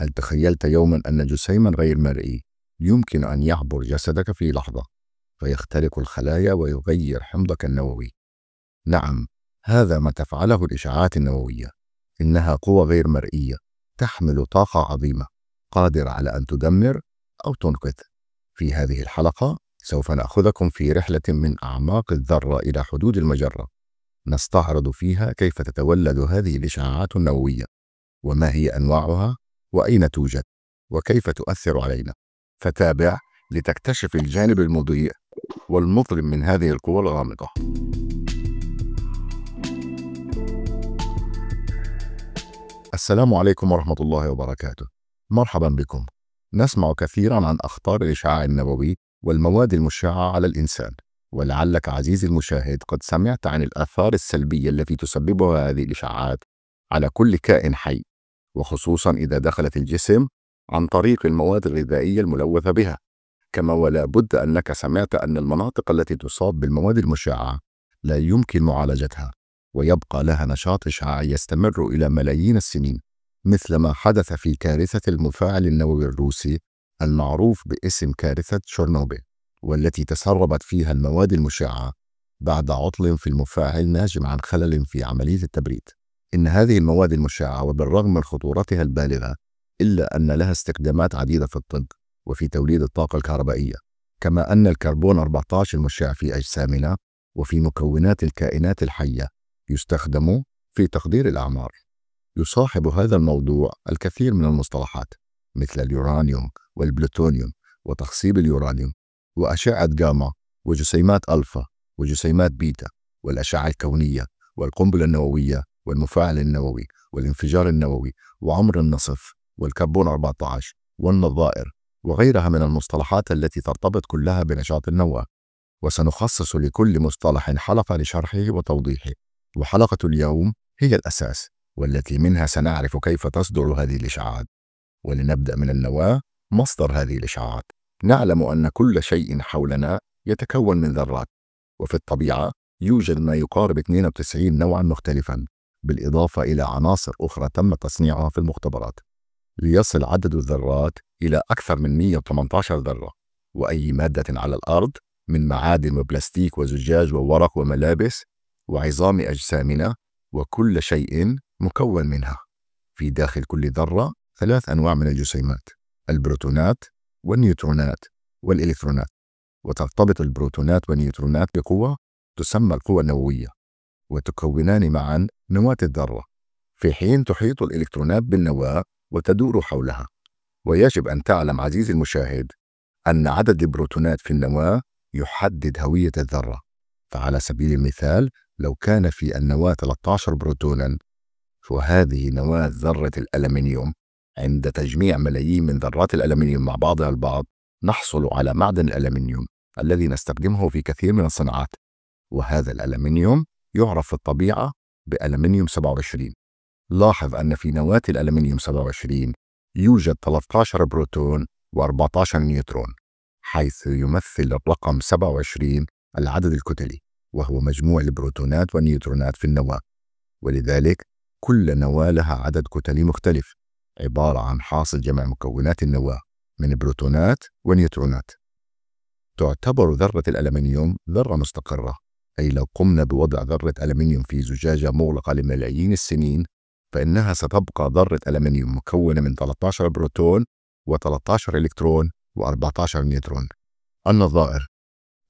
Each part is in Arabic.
هل تخيلت يوما أن جسيما غير مرئي يمكن أن يعبر جسدك في لحظة فيخترق الخلايا ويغير حمضك النووي؟ نعم، هذا ما تفعله الإشعاعات النووية، إنها قوى غير مرئية تحمل طاقة عظيمة قادرة على أن تدمر أو تنقذ. في هذه الحلقة سوف نأخذكم في رحلة من أعماق الذرة إلى حدود المجرة، نستعرض فيها كيف تتولد هذه الإشعاعات النووية، وما هي أنواعها وأين توجد وكيف تؤثر علينا فتابع لتكتشف الجانب المضيء والمظلم من هذه القوى الغامضة السلام عليكم ورحمة الله وبركاته مرحبا بكم نسمع كثيرا عن أخطار الإشعاع النووي والمواد المشعة على الإنسان ولعلك عزيزي المشاهد قد سمعت عن الآثار السلبية التي تسببها هذه الإشعاعات على كل كائن حي وخصوصا إذا دخلت الجسم عن طريق المواد الغذائية الملوثة بها كما ولا بد أنك سمعت أن المناطق التي تصاب بالمواد المشعة لا يمكن معالجتها ويبقى لها نشاط إشعاعي يستمر إلى ملايين السنين مثل ما حدث في كارثة المفاعل النووي الروسي المعروف باسم كارثة شرنوبيل والتي تسربت فيها المواد المشعة بعد عطل في المفاعل ناجم عن خلل في عملية التبريد إن هذه المواد المشعة وبالرغم من خطورتها البالغة إلا أن لها استخدامات عديدة في الطب وفي توليد الطاقة الكهربائية كما أن الكربون 14 المشع في أجسامنا وفي مكونات الكائنات الحية يستخدم في تقدير الأعمار يصاحب هذا الموضوع الكثير من المصطلحات مثل اليورانيوم والبلوتونيوم وتخصيب اليورانيوم وأشعة جاما وجسيمات ألفا وجسيمات بيتا والأشعة الكونية والقنبلة النووية والمفاعل النووي والانفجار النووي وعمر النصف والكربون 14 والنظائر وغيرها من المصطلحات التي ترتبط كلها بنشاط النواة وسنخصص لكل مصطلح حلقة لشرحه وتوضيحه وحلقة اليوم هي الأساس والتي منها سنعرف كيف تصدر هذه الإشعاعات ولنبدأ من النواة مصدر هذه الإشعاعات نعلم أن كل شيء حولنا يتكون من ذرات وفي الطبيعة يوجد ما يقارب 92 نوعا مختلفا بالإضافة إلى عناصر أخرى تم تصنيعها في المختبرات ليصل عدد الذرات إلى أكثر من 118 ذرة وأي مادة على الأرض من معادن وبلاستيك وزجاج وورق وملابس وعظام أجسامنا وكل شيء مكون منها في داخل كل ذرة ثلاث أنواع من الجسيمات البروتونات والنيوترونات والإلكترونات وترتبط البروتونات والنيوترونات بقوة تسمى القوى النووية وتكونان معا نواة الذرة في حين تحيط الإلكترونات بالنواة وتدور حولها ويجب أن تعلم عزيزي المشاهد أن عدد البروتونات في النواة يحدد هوية الذرة فعلى سبيل المثال لو كان في النواة 13 بروتونا وهذه نواة ذرة الألمنيوم عند تجميع ملايين من ذرات الألمنيوم مع بعضها البعض نحصل على معدن الألمنيوم الذي نستخدمه في كثير من الصناعات وهذا الألمنيوم يعرف في الطبيعة بألمنيوم 27 لاحظ أن في نواة الألمنيوم 27 يوجد 13 بروتون و14 نيوترون حيث يمثل الرقم 27 العدد الكتلي وهو مجموع البروتونات والنيوترونات في النواة ولذلك كل نواة لها عدد كتلي مختلف عبارة عن حاصل جمع مكونات النواة من بروتونات ونيوترونات تعتبر ذرة الألمنيوم ذرة مستقرة أي لو قمنا بوضع ذرة ألمنيوم في زجاجة مغلقة لملايين السنين فإنها ستبقى ذرة ألمنيوم مكونة من 13 بروتون و13 إلكترون و14 نيوترون النظائر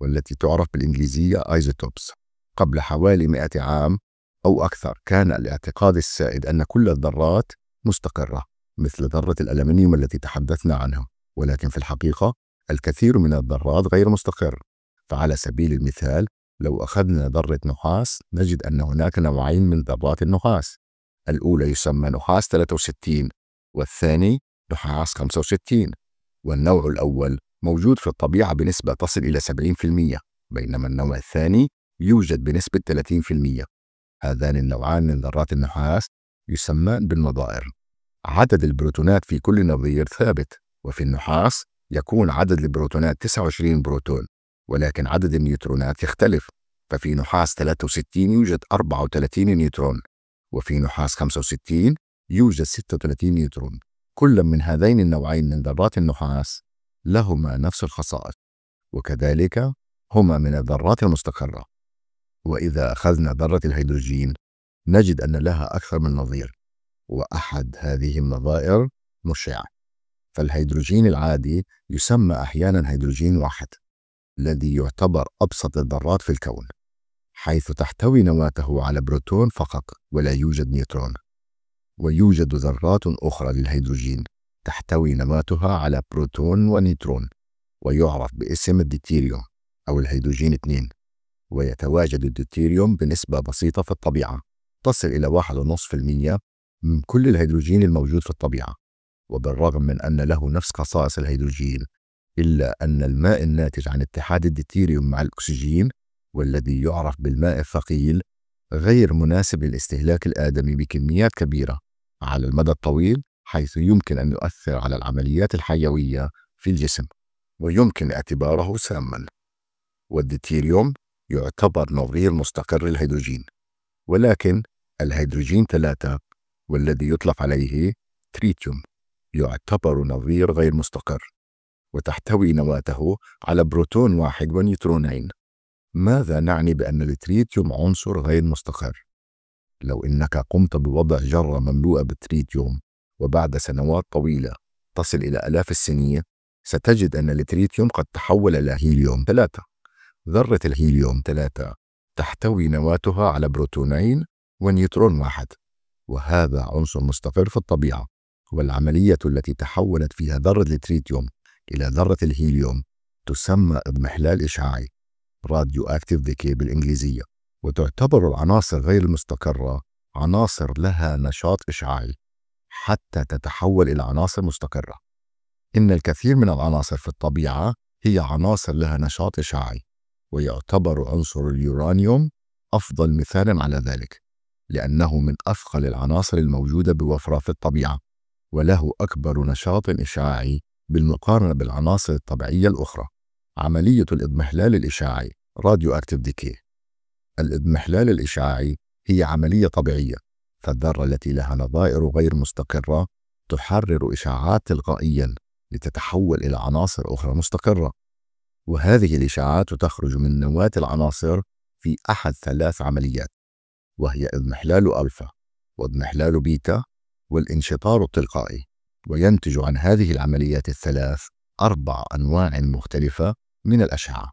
والتي تعرف بالإنجليزية ايزوتوبس قبل حوالي 100 عام أو أكثر كان الاعتقاد السائد أن كل الذرات مستقرة مثل ذرة الألمنيوم التي تحدثنا عنها ولكن في الحقيقة الكثير من الذرات غير مستقر فعلى سبيل المثال لو أخذنا ذرة نحاس نجد أن هناك نوعين من ذرات النحاس الأولى يسمى نحاس 63 والثاني نحاس 65 والنوع الأول موجود في الطبيعة بنسبة تصل إلى 70% بينما النوع الثاني يوجد بنسبة 30% هذان النوعان من ذرات النحاس يسمان بالنظائر عدد البروتونات في كل نظير ثابت وفي النحاس يكون عدد البروتونات 29 بروتون ولكن عدد النيوترونات يختلف ففي نحاس 63 يوجد 34 نيوترون وفي نحاس 65 يوجد 36 نيوترون كل من هذين النوعين من ذرات النحاس لهما نفس الخصائص وكذلك هما من الذرات المستقرة وإذا أخذنا ذرة الهيدروجين نجد أن لها أكثر من نظير وأحد هذه النظائر مشع فالهيدروجين العادي يسمى أحيانا هيدروجين واحد الذي يعتبر أبسط الذرات في الكون حيث تحتوي نواته على بروتون فقط ولا يوجد نيوترون ويوجد ذرات أخرى للهيدروجين تحتوي نواتها على بروتون ونيوترون ويعرف باسم الديتيريوم أو الهيدروجين 2 ويتواجد الديتيريوم بنسبة بسيطة في الطبيعة تصل إلى 1.5% من كل الهيدروجين الموجود في الطبيعة وبالرغم من أن له نفس خصائص الهيدروجين إلا أن الماء الناتج عن اتحاد الديتيريوم مع الأكسجين والذي يعرف بالماء الثقيل غير مناسب للاستهلاك الآدمي بكميات كبيرة على المدى الطويل حيث يمكن أن يؤثر على العمليات الحيوية في الجسم ويمكن اعتباره ساما والديتيريوم يعتبر نظير مستقر الهيدروجين ولكن الهيدروجين ثلاثة والذي يطلق عليه تريتيوم يعتبر نظير غير مستقر وتحتوي نواته على بروتون واحد ونيوترونين ماذا نعني بأن التريتيوم عنصر غير مستقر؟ لو إنك قمت بوضع جرة مملوءة بالتريتيوم وبعد سنوات طويلة تصل إلى آلاف السنين ستجد أن التريتيوم قد تحول إلى هيليوم ثلاثة ذرة الهيليوم ثلاثة تحتوي نواتها على بروتونين ونيوترون واحد وهذا عنصر مستقر في الطبيعة والعملية التي تحولت فيها ذرة التريتيوم إلى ذرة الهيليوم تسمى اضمحلال إشعاعي راديو أكتيف ديكي بالإنجليزية وتعتبر العناصر غير المستقرة عناصر لها نشاط إشعاعي حتى تتحول إلى عناصر مستقرة إن الكثير من العناصر في الطبيعة هي عناصر لها نشاط إشعاعي ويعتبر عنصر اليورانيوم أفضل مثال على ذلك لأنه من أثقل العناصر الموجودة بوفرة في الطبيعة وله أكبر نشاط إشعاعي بالمقارنة بالعناصر الطبيعية الأخرى عملية الإضمحلال الإشعاعي راديو أكتيف ديكي الإضمحلال الإشعاعي هي عملية طبيعية فالذرة التي لها نظائر غير مستقرة تحرر إشعاعات تلقائيا لتتحول إلى عناصر أخرى مستقرة وهذه الإشعاعات تخرج من نواة العناصر في أحد ثلاث عمليات وهي اضمحلال ألفا واضمحلال بيتا والانشطار التلقائي وينتج عن هذه العمليات الثلاث أربع أنواع مختلفة من الأشعة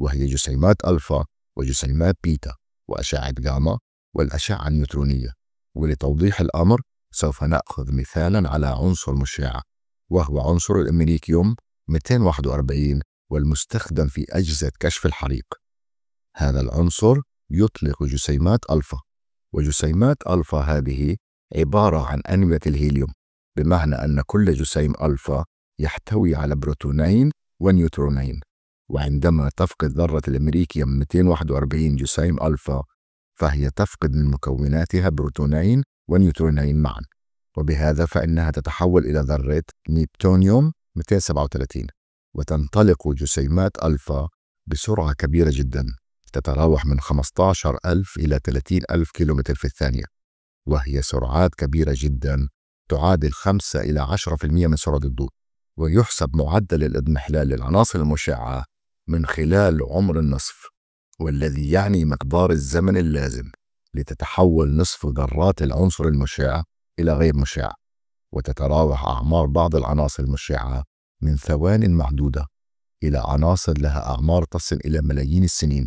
وهي جسيمات ألفا وجسيمات بيتا وأشعة جاما والأشعة النيوترونية ولتوضيح الأمر سوف نأخذ مثالا على عنصر مشع وهو عنصر الإمريكيوم 241 والمستخدم في أجهزة كشف الحريق هذا العنصر يطلق جسيمات ألفا وجسيمات ألفا هذه عبارة عن أنوية الهيليوم بمعنى أن كل جسيم ألفا يحتوي على بروتونين ونيوترونين وعندما تفقد ذرة الأمريكيوم 241 جسيم ألفا فهي تفقد من مكوناتها بروتونين ونيوترونين معا وبهذا فإنها تتحول إلى ذرة نيبتونيوم 237 وتنطلق جسيمات ألفا بسرعة كبيرة جدا تتراوح من 15 ألف إلى 30 ألف كيلومتر في الثانية وهي سرعات كبيرة جدا تعادل 5 إلى 10% من سرعة الضوء ويحسب معدل الاضمحلال للعناصر المشعة من خلال عمر النصف والذي يعني مقدار الزمن اللازم لتتحول نصف ذرات العنصر المشع إلى غير مشع وتتراوح أعمار بعض العناصر المشعة من ثوان معدودة إلى عناصر لها أعمار تصل إلى ملايين السنين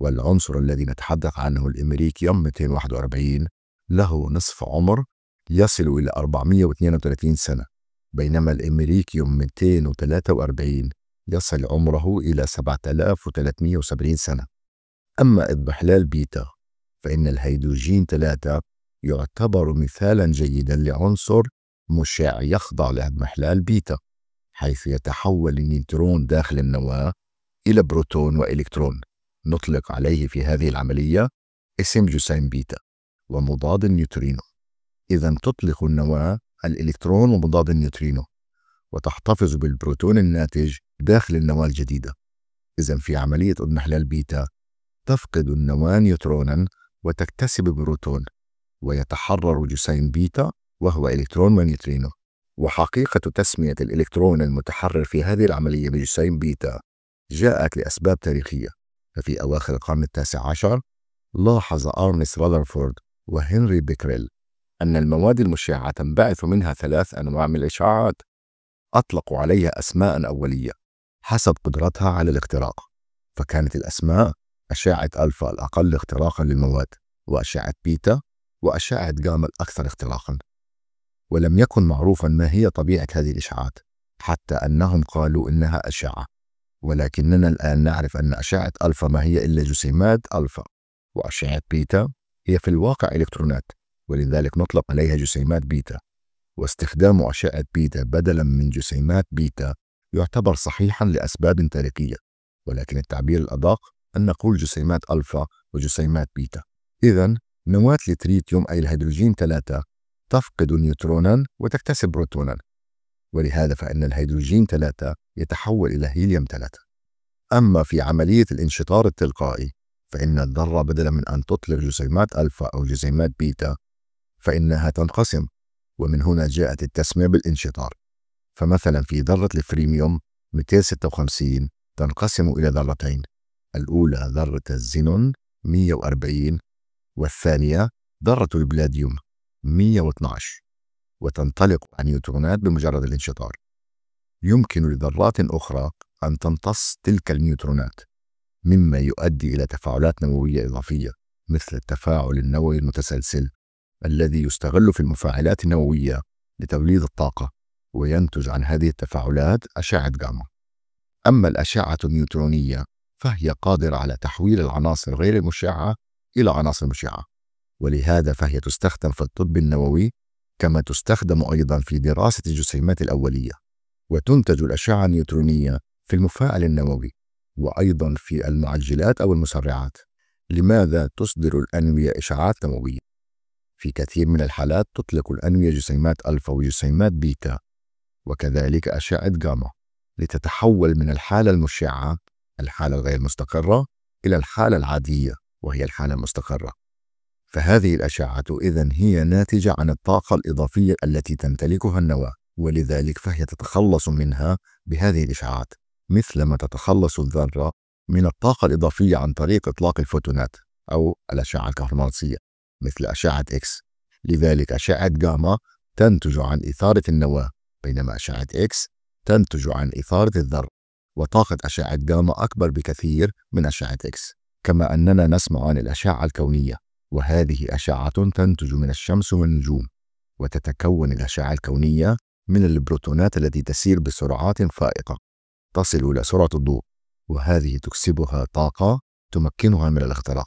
والعنصر الذي نتحدث عنه الإمريكيوم 241 له نصف عمر يصل إلى 432 سنة بينما الإمريكيوم 243 يصل عمره إلى 7370 سنة أما إضمحلال بيتا فإن الهيدروجين 3 يعتبر مثالا جيدا لعنصر مشع يخضع لإضمحلال بيتا حيث يتحول النيوترون داخل النواة إلى بروتون وإلكترون نطلق عليه في هذه العملية اسم جسيم بيتا ومضاد النيوترينو إذا تطلق النواة الإلكترون ومضاد النيوترينو وتحتفظ بالبروتون الناتج داخل النواة الجديدة إذا في عملية اضمحلال بيتا تفقد النواة نيوترونا وتكتسب بروتون ويتحرر جسيم بيتا وهو إلكترون ونيوترينو وحقيقة تسمية الإلكترون المتحرر في هذه العملية بجسيم بيتا جاءت لأسباب تاريخية ففي أواخر القرن التاسع عشر لاحظ أرنست رادرفورد وهنري بيكريل أن المواد المشعة تنبعث منها ثلاث أنواع من الإشعاعات أطلقوا عليها أسماء أولية حسب قدرتها على الاختراق فكانت الأسماء أشعة ألفا الأقل اختراقا للمواد وأشعة بيتا وأشعة جاما الأكثر اختراقا ولم يكن معروفا ما هي طبيعة هذه الإشعاعات حتى أنهم قالوا إنها أشعة ولكننا الآن نعرف أن أشعة ألفا ما هي إلا جسيمات ألفا وأشعة بيتا هي في الواقع إلكترونات ولذلك نطلق عليها جسيمات بيتا واستخدام أشعة بيتا بدلا من جسيمات بيتا يعتبر صحيحا لأسباب تاريخية ولكن التعبير الأدق أن نقول جسيمات ألفا وجسيمات بيتا إذا نواة التريتيوم أي الهيدروجين ثلاثة تفقد نيوترونا وتكتسب بروتونا ولهذا فإن الهيدروجين ثلاثة يتحول إلى هيليوم ثلاثة أما في عملية الانشطار التلقائي فإن الذرة بدلا من أن تطلق جسيمات ألفا أو جسيمات بيتا فإنها تنقسم ومن هنا جاءت التسمية بالانشطار فمثلا في ذرة الفريميوم 256 تنقسم إلى ذرتين الأولى ذرة الزينون 140 والثانية ذرة البلاديوم 112 وتنطلق النيوترونات بمجرد الانشطار يمكن لذرات أخرى أن تمتص تلك النيوترونات مما يؤدي إلى تفاعلات نووية إضافية مثل التفاعل النووي المتسلسل الذي يستغل في المفاعلات النووية لتوليد الطاقة وينتج عن هذه التفاعلات أشعة جاما. أما الأشعة النيوترونية فهي قادرة على تحويل العناصر غير المشعة إلى عناصر مشعة، ولهذا فهي تستخدم في الطب النووي كما تستخدم أيضا في دراسة الجسيمات الأولية، وتنتج الأشعة النيوترونية في المفاعل النووي، وأيضا في المعجلات أو المسرعات. لماذا تصدر الأنوية إشعاعات نووية؟ في كثير من الحالات تطلق الأنوية جسيمات ألفا وجسيمات بيتا وكذلك أشعة جاما لتتحول من الحالة المشعة الحالة الغير مستقرة إلى الحالة العادية وهي الحالة المستقرة فهذه الأشعة إذا هي ناتجة عن الطاقة الإضافية التي تمتلكها النواة ولذلك فهي تتخلص منها بهذه الإشعاعات مثلما تتخلص الذرة من الطاقة الإضافية عن طريق إطلاق الفوتونات أو الأشعة الكهرومغناطيسية مثل أشعة إكس لذلك أشعة جاما تنتج عن إثارة النواة بينما أشعة إكس تنتج عن إثارة الذر وطاقة أشعة جاما أكبر بكثير من أشعة إكس كما أننا نسمع عن الأشعة الكونية وهذه أشعة تنتج من الشمس والنجوم وتتكون الأشعة الكونية من البروتونات التي تسير بسرعات فائقة تصل إلى سرعة الضوء وهذه تكسبها طاقة تمكنها من الاختراق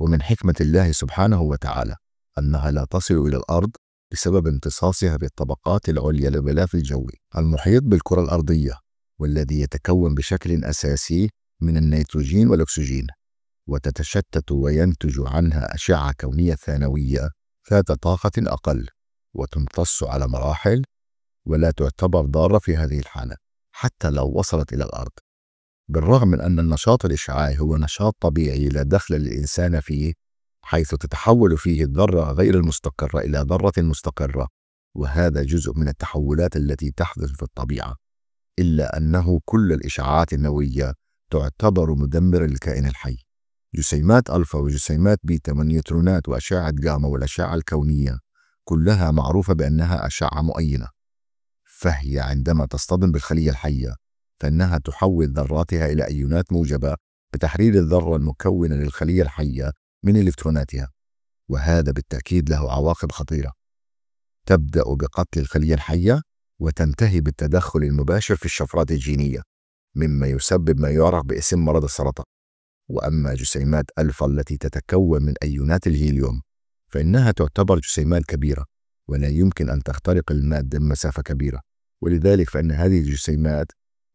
ومن حكمة الله سبحانه وتعالى أنها لا تصل إلى الأرض بسبب امتصاصها بالطبقات العليا للغلاف الجوي المحيط بالكرة الأرضية والذي يتكون بشكل أساسي من النيتروجين والأكسجين وتتشتت وينتج عنها أشعة كونية ثانوية ذات طاقة أقل وتمتص على مراحل ولا تعتبر ضارة في هذه الحالة حتى لو وصلت إلى الأرض بالرغم من أن النشاط الإشعاعي هو نشاط طبيعي لا دخل للإنسان فيه حيث تتحول فيه الذرة غير المستقرة إلى ذرة مستقرة وهذا جزء من التحولات التي تحدث في الطبيعة إلا أنه كل الإشعاعات النووية تعتبر مدمرة للكائن الحي جسيمات ألفا وجسيمات بيتا والنيوترونات وأشعة جاما والأشعة الكونية كلها معروفة بأنها أشعة مؤينة فهي عندما تصطدم بالخلية الحية فإنها تحول ذراتها إلى أيونات موجبة بتحرير الذرة المكونة للخلية الحية من إلكتروناتها وهذا بالتأكيد له عواقب خطيرة تبدأ بقتل الخلية الحية وتنتهي بالتدخل المباشر في الشفرات الجينية مما يسبب ما يعرف باسم مرض السرطان وأما جسيمات ألفا التي تتكون من أيونات الهيليوم فإنها تعتبر جسيمات كبيرة ولا يمكن أن تخترق المادة بمسافة كبيرة ولذلك فإن هذه الجسيمات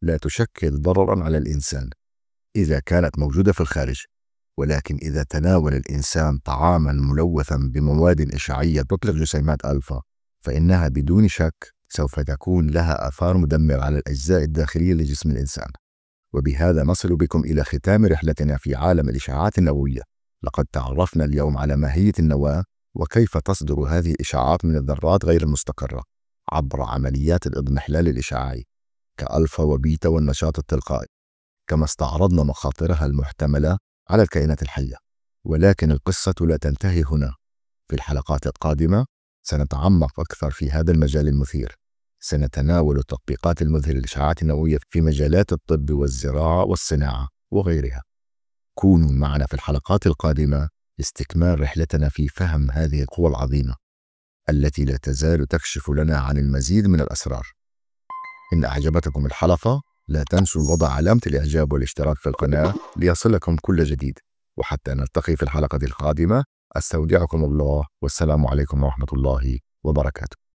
لا تشكل ضررا على الإنسان إذا كانت موجودة في الخارج ولكن إذا تناول الإنسان طعاما ملوثا بمواد إشعاعية تطلق جسيمات ألفا فإنها بدون شك سوف تكون لها آثار مدمرة على الأجزاء الداخلية لجسم الإنسان وبهذا نصل بكم إلى ختام رحلتنا في عالم الإشعاعات النووية لقد تعرفنا اليوم على ماهية النواة وكيف تصدر هذه الإشعاعات من الذرات غير المستقرة عبر عمليات الإضمحلال الإشعاعي كألفا وبيتا والنشاط التلقائي كما استعرضنا مخاطرها المحتملة على الكائنات الحية ولكن القصة لا تنتهي هنا في الحلقات القادمة سنتعمق أكثر في هذا المجال المثير سنتناول التطبيقات المذهلة للإشعاعات النووية في مجالات الطب والزراعة والصناعة وغيرها كونوا معنا في الحلقات القادمة لاستكمال رحلتنا في فهم هذه القوى العظيمة التي لا تزال تكشف لنا عن المزيد من الأسرار إن أعجبتكم الحلقة لا تنسوا وضع علامة الإعجاب والاشتراك في القناة ليصلكم كل جديد وحتى نلتقي في الحلقة القادمة أستودعكم الله والسلام عليكم ورحمة الله وبركاته